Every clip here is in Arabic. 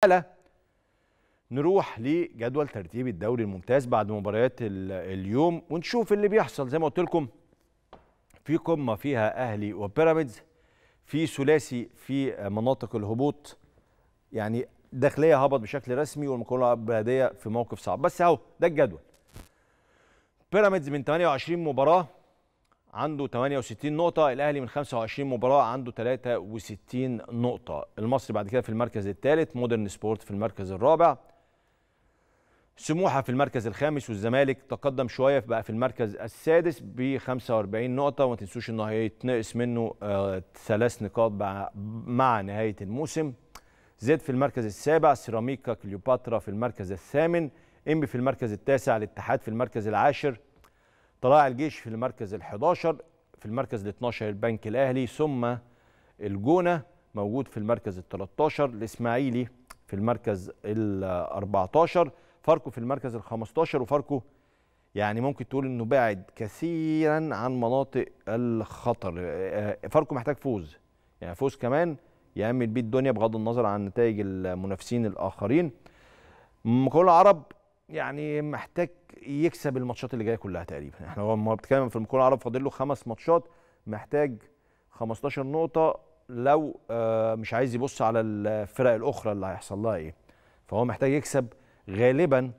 تعالى نروح لجدول ترتيب الدوري الممتاز بعد مباريات اليوم ونشوف اللي بيحصل زي ما قلت لكم في قمه فيها اهلي وبيراميدز في ثلاثي في مناطق الهبوط يعني داخليه هبط بشكل رسمي والمقاولة البلديه في موقف صعب بس اهو ده الجدول بيراميدز من 28 مباراه عنده 68 نقطة الأهلي من 25 مباراة عنده 63 نقطة المصري بعد كده في المركز الثالث مودرن سبورت في المركز الرابع سموحة في المركز الخامس والزمالك تقدم شوية بقى في المركز السادس ب 45 نقطة وما تنسوش إنه هيتنقص منه آه، ثلاث نقاط مع نهاية الموسم زد في المركز السابع سيراميكا كليوباترا في المركز الثامن إنبي في المركز التاسع الاتحاد في المركز العاشر طلائع الجيش في المركز ال11 في المركز ال12 البنك الاهلي ثم الجونه موجود في المركز ال13 الاسماعيلي في المركز ال14 فاركو في المركز ال15 وفاركو يعني ممكن تقول انه بعد كثيرا عن مناطق الخطر آه، آه، فاركو محتاج فوز يعني فوز كمان يامن بيه الدنيا بغض النظر عن نتائج المنافسين الاخرين مقاولون العرب يعني محتاج يكسب الماتشات اللي جايه كلها تقريبا احنا هو لما بنتكلم في المكون العرب فاضل له خمس ماتشات محتاج 15 نقطه لو آه، مش عايز يبص على الفرق الاخرى اللي هيحصل لها ايه فهو محتاج يكسب غالبا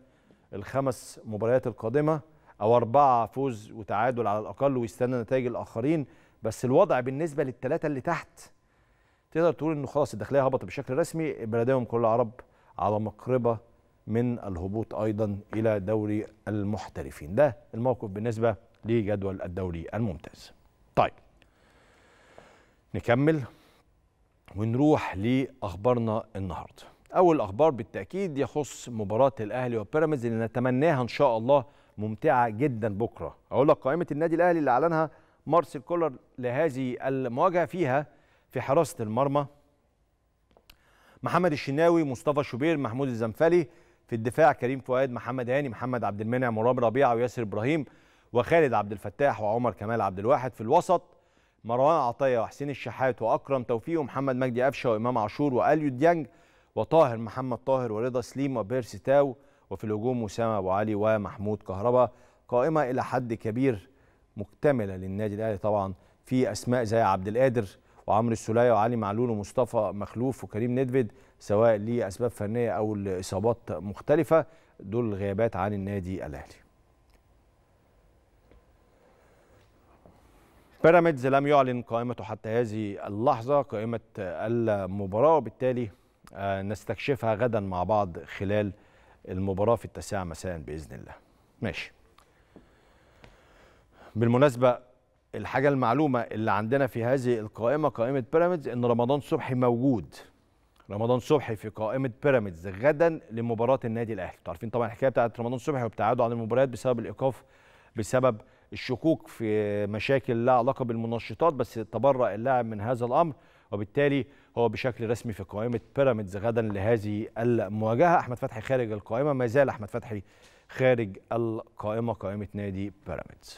الخمس مباريات القادمه او اربعه فوز وتعادل على الاقل ويستنى نتائج الاخرين بس الوضع بالنسبه للثلاثه اللي تحت تقدر تقول انه خلاص الداخليه هبطت بشكل رسمي بلديهم كل العرب على مقربه من الهبوط أيضا إلى دوري المحترفين ده الموقف بالنسبة لجدول الدوري الممتاز طيب نكمل ونروح لأخبارنا النهارده أول أخبار بالتأكيد يخص مباراة الأهلي وبيراميدز اللي نتمناها إن شاء الله ممتعة جدا بكرة أقول لك قائمة النادي الأهلي اللي أعلنها مارسيل كولر لهذه المواجهة فيها في حراسة المرمى محمد الشناوي مصطفى شوبير محمود الزنفلي في الدفاع كريم فؤاد محمد هاني محمد عبد المنعم مرام ربيعه وياسر ابراهيم وخالد عبد الفتاح وعمر كمال عبد الواحد في الوسط مروان عطيه وحسين الشحات واكرم توفيق ومحمد مجدي قفشه وامام عاشور واليو ديانج وطاهر محمد طاهر ورضا سليم وبيرسي تاو وفي الهجوم اسامه ابو علي ومحمود كهربا قائمه الى حد كبير مكتمله للنادي الاهلي طبعا في اسماء زي عبد القادر وعمرو السوليه وعلي معلول ومصطفى مخلوف وكريم ندفد سواء لاسباب فنيه او لاصابات مختلفه دول غيابات عن النادي الاهلي بيراميدز لم يعلن قائمته حتى هذه اللحظه قائمه المباراه وبالتالي آه، نستكشفها غدا مع بعض خلال المباراه في التاسعه مساء باذن الله ماشي بالمناسبه الحاجه المعلومه اللي عندنا في هذه القائمه قائمه بيراميدز ان رمضان صبحي موجود رمضان صبحي في قائمه بيراميدز غدا لمباراه النادي الاهلي انتوا عارفين طبعا الحكايه بتاعت رمضان صبحي وابتعاده عن المباريات بسبب الايقاف بسبب الشكوك في مشاكل لها علاقه بالمنشطات بس تبرأ اللاعب من هذا الامر وبالتالي هو بشكل رسمي في قائمه بيراميدز غدا لهذه المواجهه احمد فتحي خارج القائمه ما زال احمد فتحي خارج القائمه قائمه نادي بيراميدز